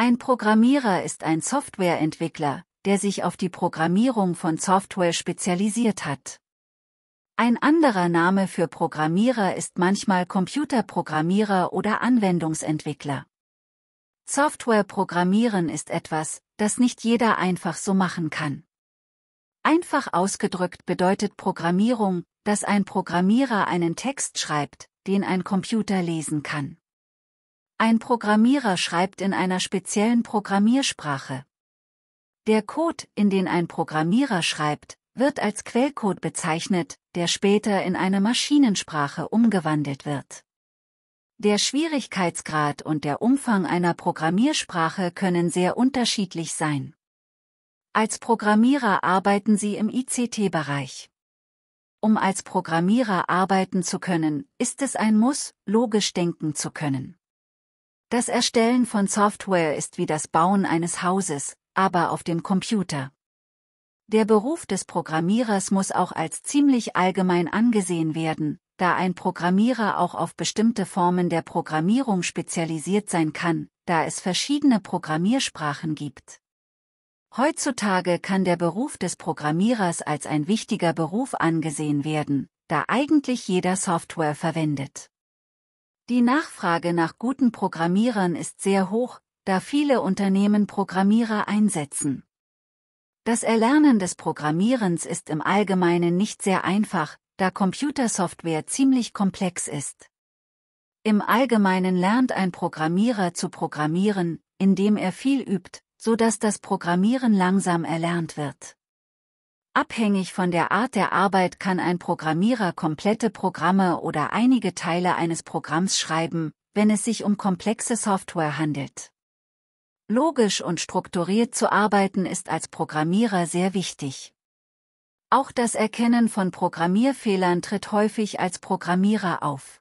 Ein Programmierer ist ein Softwareentwickler, der sich auf die Programmierung von Software spezialisiert hat. Ein anderer Name für Programmierer ist manchmal Computerprogrammierer oder Anwendungsentwickler. Software programmieren ist etwas, das nicht jeder einfach so machen kann. Einfach ausgedrückt bedeutet Programmierung, dass ein Programmierer einen Text schreibt, den ein Computer lesen kann. Ein Programmierer schreibt in einer speziellen Programmiersprache. Der Code, in den ein Programmierer schreibt, wird als Quellcode bezeichnet, der später in eine Maschinensprache umgewandelt wird. Der Schwierigkeitsgrad und der Umfang einer Programmiersprache können sehr unterschiedlich sein. Als Programmierer arbeiten Sie im ICT-Bereich. Um als Programmierer arbeiten zu können, ist es ein Muss, logisch denken zu können. Das Erstellen von Software ist wie das Bauen eines Hauses, aber auf dem Computer. Der Beruf des Programmierers muss auch als ziemlich allgemein angesehen werden, da ein Programmierer auch auf bestimmte Formen der Programmierung spezialisiert sein kann, da es verschiedene Programmiersprachen gibt. Heutzutage kann der Beruf des Programmierers als ein wichtiger Beruf angesehen werden, da eigentlich jeder Software verwendet. Die Nachfrage nach guten Programmierern ist sehr hoch, da viele Unternehmen Programmierer einsetzen. Das Erlernen des Programmierens ist im Allgemeinen nicht sehr einfach, da Computersoftware ziemlich komplex ist. Im Allgemeinen lernt ein Programmierer zu programmieren, indem er viel übt, so dass das Programmieren langsam erlernt wird. Abhängig von der Art der Arbeit kann ein Programmierer komplette Programme oder einige Teile eines Programms schreiben, wenn es sich um komplexe Software handelt. Logisch und strukturiert zu arbeiten ist als Programmierer sehr wichtig. Auch das Erkennen von Programmierfehlern tritt häufig als Programmierer auf.